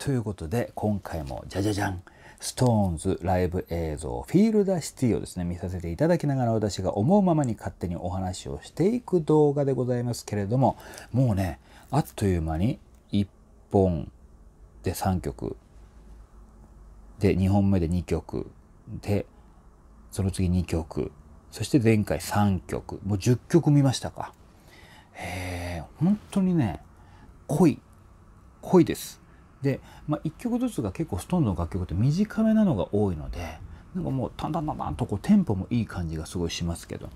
ということで今回もじゃじゃじゃん SixTONES ライブ映像「フィールダーシティ」をですね見させていただきながら私が思うままに勝手にお話をしていく動画でございますけれどももうねあっという間に1本で3曲で2本目で2曲でその次2曲そして前回3曲もう10曲見ましたかへえ本当にね濃い濃いですで、まあ、1曲ずつが結構ストーンの楽曲って短めなのが多いのでなんかもうタンタンタンタンとこうテンポもいい感じがすごいしますけど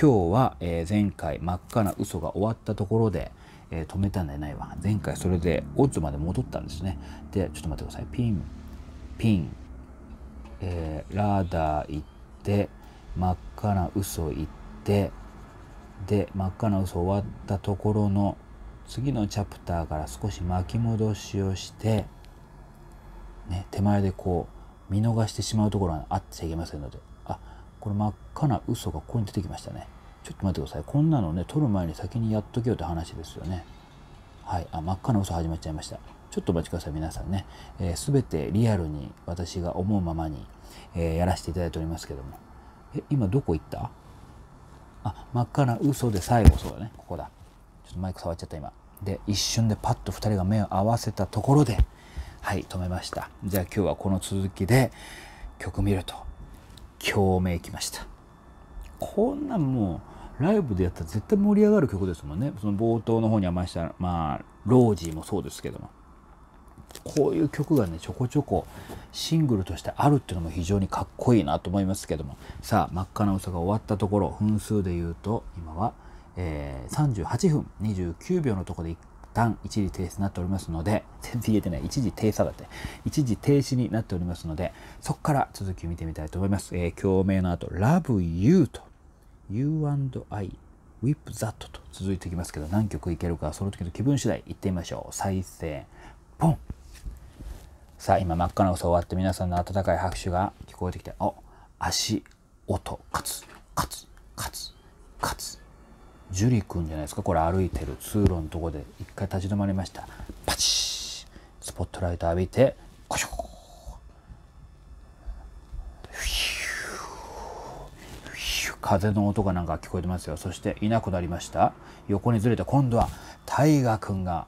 今日は、え前回真っ赤な嘘が終わったところで、え止めたんじゃないわ前回それでオッズまで戻ったんですねでちょっと待ってくださいピンピン、えー、ラーダー行って真っ赤な嘘行ってで真っ赤な嘘終わったところの次のチャプターから少し巻き戻しをして、ね、手前でこう見逃してしまうところはあっちゃいけませんのであこれ真っ赤な嘘がここに出てきましたねちょっと待ってくださいこんなのね取る前に先にやっとけよって話ですよねはいあ真っ赤な嘘始まっちゃいましたちょっとお待ちください皆さんね、えー、全てリアルに私が思うままに、えー、やらせていただいておりますけどもえ今どこ行ったあ真っ赤な嘘で最後そうだねここだちょっとマイク触っちゃった今で一瞬でパッと2人が目を合わせたところではい止めましたじゃあ今日はこの続きで曲見ると共鳴きましたこんなもうライブでやったら絶対盛り上がる曲ですもんねその冒頭の方にはましたまあロージーもそうですけどもこういう曲がねちょこちょこシングルとしてあるっていうのも非常にかっこいいなと思いますけどもさあ真っ赤な嘘が終わったところ分数で言うと今はえー、38分29秒のところで一旦一時停止になっておりますので、言えてない、一時停止だって、一時停止になっておりますので、そこから続き見てみたいと思います。えー、共鳴の後、Love You と、You&I、Whip That と続いていきますけど、何曲いけるか、その時の気分次第いってみましょう。再生、ポンさあ、今真っ赤な嘘終わって皆さんの温かい拍手が聞こえてきて、お、足音、カツ、カツ、カツ、カツ。樹里くんじゃないですかこれ歩いてる通路のとこで一回立ち止まりましたパチスポットライト浴びてコショコ風の音がなんか聞こえてますよそしていなくなりました横にずれて今度は大河君が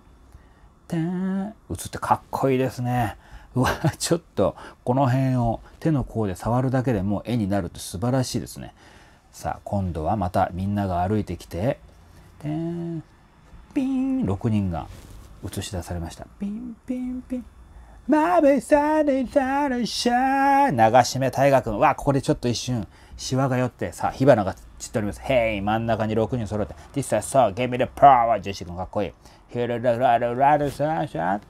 てん映ってかっこいいですねうわちょっとこの辺を手の甲で触るだけでもう絵になるって素晴らしいですねさあ今度はまたみんなが歩いてきてでピン6人が映し出されましたピンピンピンまぶされたらしゃ長島大河君わここでちょっと一瞬シワが寄ってさあ火花が散っております「へい真ん中に6人揃って「This is so give me the power」ジェシー君かっこいい「ヒルラララララサシャ」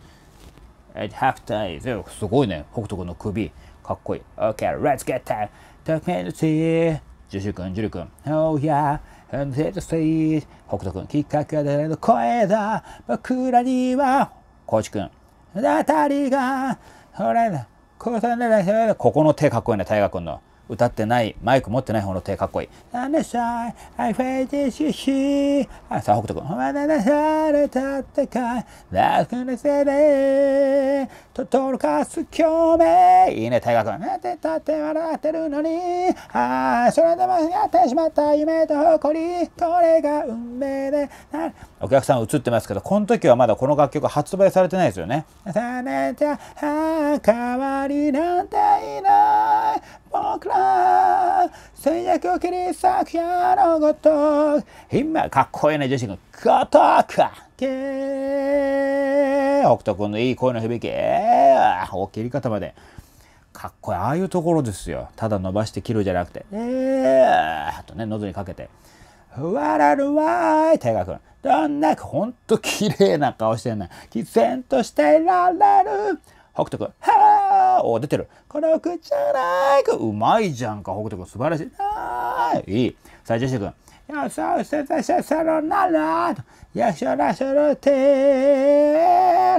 It half time すごいね北斗君の首かっこいい OK a y let's get time t a l k 特 to see ジュシュ君、ジュリ君、Oh yeah, and it's s e 北斗君、きっかけでの声だ。僕らには、コーチ君、あたりが、ほら、ここの手かっこいいね、大河君の。歌ってない、マイク持ってない方の手かっこいい。なんでしょい、I feel this s e e あ、さあ、北斗君。まだなされたってか、楽にせねトトロカス共鳴いいね大学なって立って笑ってるのにああそれでもやってしまった夢と誇りこれが運命でお客さん映ってますけどこの時はまだこの楽曲発売されてないですよね「さねちゃん代わりなんていない僕ら戦略を切り裂くやのごとく今かっこいいね女子がごとくけ北斗君のいい声の響きお切り方までかっこいいああいうところですよただ伸ばして切るじゃなくてえっとね喉にかけて「わらるわい」大河君どんなほんと綺麗な顔してんな毅然としていられる北斗君「はあお出てる。このくじゃないかうまいじゃんか、北斗君。素晴らしい。あーいい。さあ、ジェシー君。よさうせたしゃさろならと。よしらしろて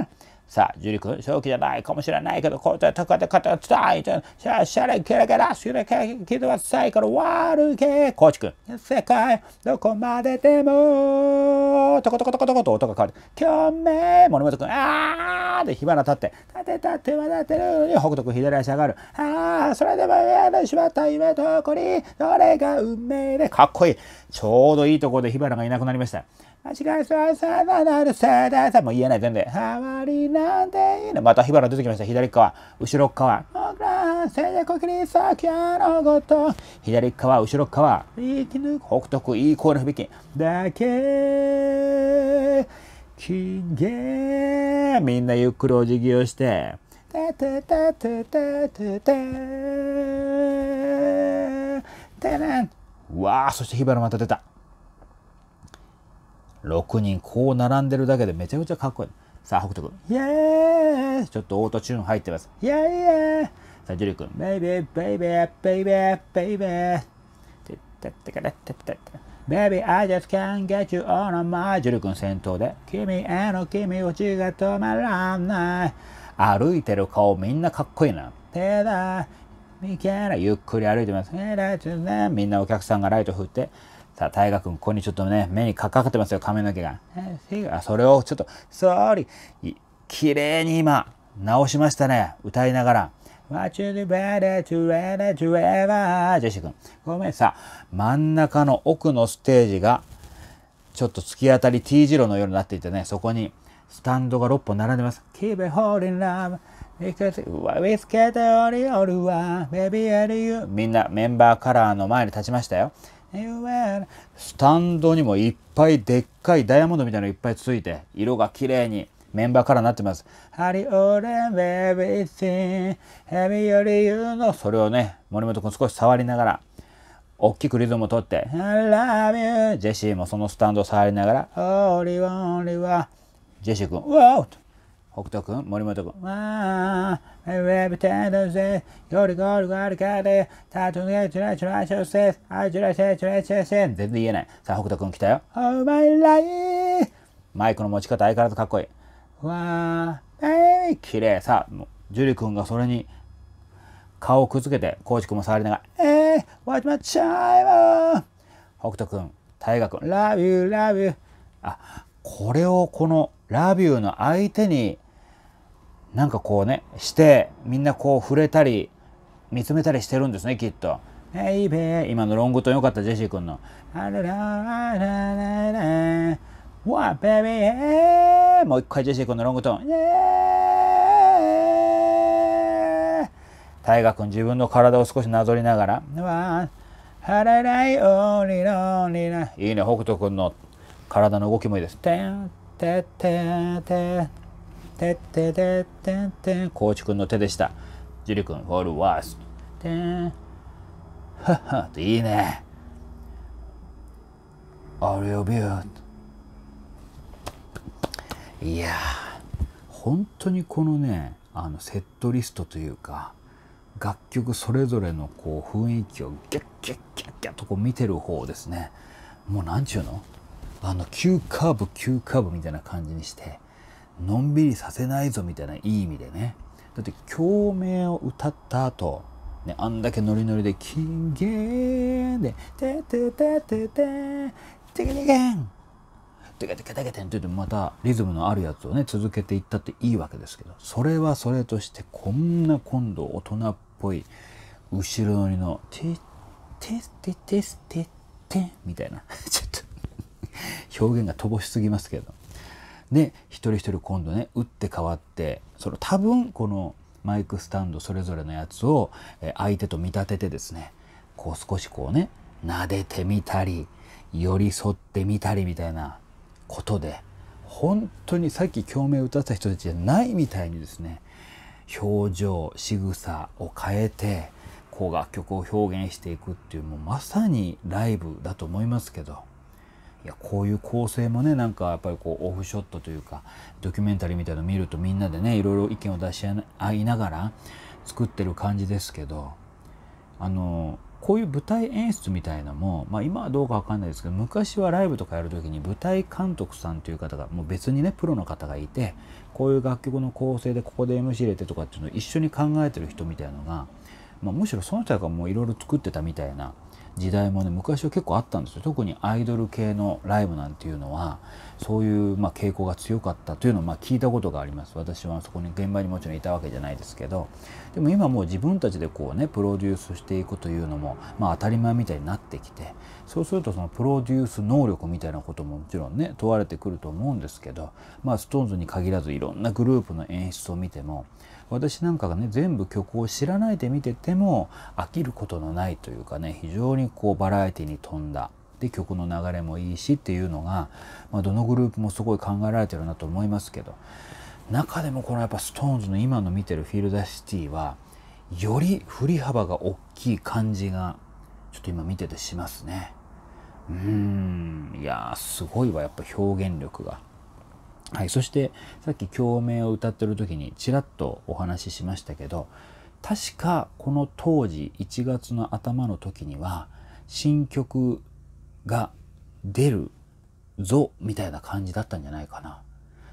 ー。さあ、樹里君、正気じゃないかもしれないけど、こうやってとかでかた伝えて、シャシャレキラキラ、シュレキキドは伝えから悪け、コーチ君、世界、どこまででも、トコトコトコトコと音が変わる。共鳴、森本君、あーで火花立って、立て立ては立てるのに、北斗君左足上がる。あー、それでもやのしまった夢とこに、どれが運命で、かっこいい。ちょうどいいところで火花がいなくなりました。足がささなるさださもう言えない全部はわりなんていいのまた火花出てきました左側後ろ側僕ら戦略キリのごと左側後ろ側生き抜く北徳いい声の響きだけきげみんなゆっくりお辞儀をしてタてタてタてて。てラわあそして火花また出た6人こう並んでるだけでめちゃくちゃかっこいい。さあ、北斗くん、イエーイちょっとオートチューン入ってます。イエーイエーイさあ、ジュリーくん、ベイベー、ベイベー、ベイベー、ベイベー。てってってかれってってって。Baby, I just can't get you on my ジュリ君先頭で君への君落ちが止まらない歩いてる顔みんなかっこいいな手だみけらゆっくり歩いてますみんなお客さんがライト振ってさあ、大河君、ここにちょっとね、目にかかってますよ、髪の毛が。それをちょっと、そーり、綺麗に今、直しましたね、歌いながら。What you do better to ever to ever ジェシー君。ごめんさ、真ん中の奥のステージが、ちょっと突き当たり T 字路のようになっていてね、そこにスタンドが6本並んでます。Keep it holding love. みんなメンバーカラーの前に立ちましたよ。スタンドにもいっぱいでっかいダイヤモンドみたいなのいっぱいついて色が綺麗にメンバーからなってます。ハリオレンベビーシンヘビよりユーのそれをね森本君少し触りながら大きくリズムをとって「I love you」ジェシーもそのスタンドを触りながら「ジェシー君「ワオ!」北斗君森本君「わー」Webterose, Yorgor, Gargare, Tatunge, Churachoses, Ajurache, Churachesen 全然言えない。さあ、北斗くん来たよ。Oh my life! マイクの持ち方相変わらずかっこいい。わー、えー、綺麗。さあ、樹里くんがそれに顔をくっつけて、コーチくんも触りながら、えー、What my child! 北斗くん、大河くん、Love you, love you. あ、これをこのラビューの相手になんかこうねしてみんなこう触れたり見つめたりしてるんですねきっと。ヘイベ今のロングトンよかったジェシー君の。あらららららわベビーもう一回ジェシー君のロングトーン。え大河君自分の体を少しなぞりながら。わららいいいね、北斗君の体の動きもいいです。てんてってて。てっててってんてん、コーチくんの手でした。ジュリくん、フォルワース。てん。はっは、いいね。あれをビュー。いや本当にこのね、あの、セットリストというか、楽曲それぞれのこう雰囲気をギャッギャッギャッギャッとこう見てる方ですねもう何ちゅうのあの急カーブ急カーブみたいな感じにしてのんびりさせないぞみたいないい意味でねだって共鳴を歌った後ね、あんだけノリノリで「金言」で「てててテテテテテテテテテテテテテテテテテ」またリズムのあるやつをね続けていったっていいわけですけどそれはそれとしてこんな今度大人っぽい後ろ乗りの「テテテテテテ」みたいな ちょっと表現が乏しすぎますけどで一人一人今度ね打って変わってその多分このマイクスタンドそれぞれのやつを相手と見立ててですねこう少しこうね撫でてみたり寄り添ってみたりみたいなことで本当にさっき共鳴を歌った人たちじゃないみたいにですね表情仕草を変えてこう楽曲を表現していくっていうもうまさにライブだと思いますけど。やこういう構成もねなんかやっぱりこうオフショットというかドキュメンタリーみたいの見るとみんなでねいろいろ意見を出し合いながら作ってる感じですけどあのこういう舞台演出みたいなのも、まあ、今はどうかわかんないですけど昔はライブとかやる時に舞台監督さんという方がもう別にねプロの方がいてこういう楽曲の構成でここで MC 入れてとかっていうのを一緒に考えてる人みたいのが、まあ、むしろその人がもういろいろ作ってたみたいな時代もね昔は結構あったんですよ特にアイドル系のライブなんていうのはそういうまあ傾向が強かったというのをまあ聞いたことがあります私はそこに現場にもちろんいたわけじゃないですけどでも今もう自分たちでこうねプロデュースしていくというのもまあ当たり前みたいになってきてそうするとそのプロデュース能力みたいなことももちろんね問われてくると思うんですけどまあ SixTONES に限らずいろんなグループの演出を見ても私なんかがね全部曲を知らないで見てても飽きることのないというかね非常にこうバラエティに富んだで曲の流れもいいしっていうのが、まあ、どのグループもすごい考えられてるなと思いますけど中でもこのやっぱ SixTONES の今の見てる「フィールダーシティはより振り幅が大きい感じがちょっと今見ててしますね。うんいやすごいわやっぱ表現力が。はい、そしてさっき共鳴を歌ってる時にちらっとお話ししましたけど確かこの当時1月の頭の時には新曲が出るぞみたいな感じだったんじゃないかな。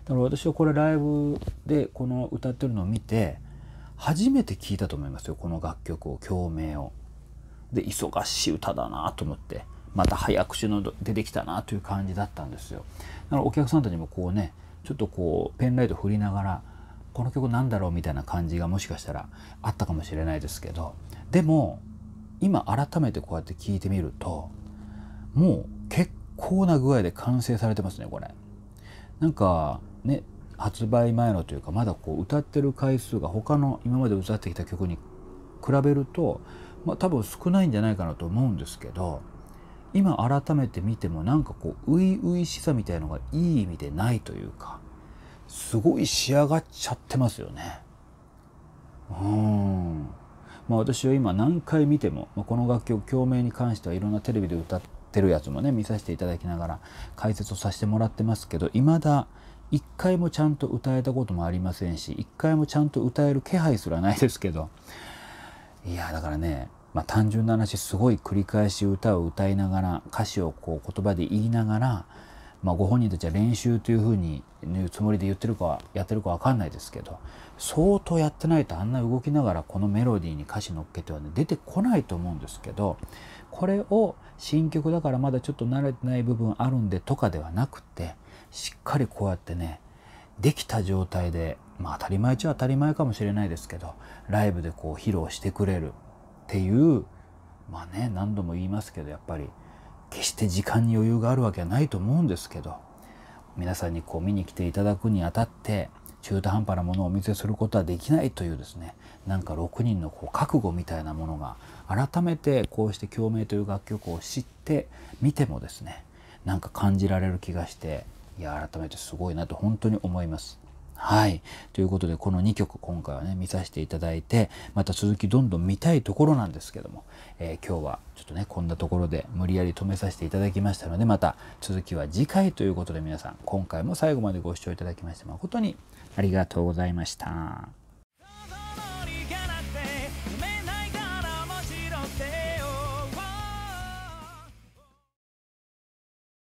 だから私はこれライブでこの歌ってるのを見て初めて聴いたと思いますよこの楽曲を共鳴を。で忙しい歌だなと思ってまた早口の出てきたなという感じだったんですよ。だからお客さんたちもこうねちょっとこうペンライト振りながらこの曲なんだろうみたいな感じがもしかしたらあったかもしれないですけどでも今改めてこうやって聴いてみるともう結構な具合で完成されてますねこれ。なんかね発売前のというかまだこう歌ってる回数が他の今まで歌ってきた曲に比べると、まあ、多分少ないんじゃないかなと思うんですけど今改めて見てもなんかこう初々しさみたいのがいい意味でないというかすごい仕上がっちゃってますよね。うんまあ、私は今何回見ても、まあ、この楽曲共鳴に関してはいろんなテレビで歌ってるやつもね見させていただきながら解説をさせてもらってますけどいまだ一回もちゃんと歌えたこともありませんし一回もちゃんと歌える気配すらないですけどいやだからねまあ、単純な話すごい繰り返し歌を歌いながら歌詞をこう言葉で言いながら、まあ、ご本人たちは練習というふうにいうつもりで言ってるかやってるか分かんないですけど相当やってないとあんな動きながらこのメロディーに歌詞乗っけては、ね、出てこないと思うんですけどこれを新曲だからまだちょっと慣れてない部分あるんでとかではなくてしっかりこうやってねできた状態でまあ当たり前っちゃ当たり前かもしれないですけどライブでこう披露してくれるっていうまあね何度も言いますけどやっぱり決して時間に余裕があるわけはないと思うんですけど皆さんにこう見に来ていただくにあたって中途半端なものをお見せすることはできないというですねなんか6人のこう覚悟みたいなものが改めてこうして「共鳴」という楽曲を知って見てもですねなんか感じられる気がしていや改めてすごいなと本当に思います。はい。ということで、この2曲、今回はね、見させていただいて、また続きどんどん見たいところなんですけども、えー、今日はちょっとね、こんなところで無理やり止めさせていただきましたので、また続きは次回ということで皆さん、今回も最後までご視聴いただきまして誠にありがとうございました。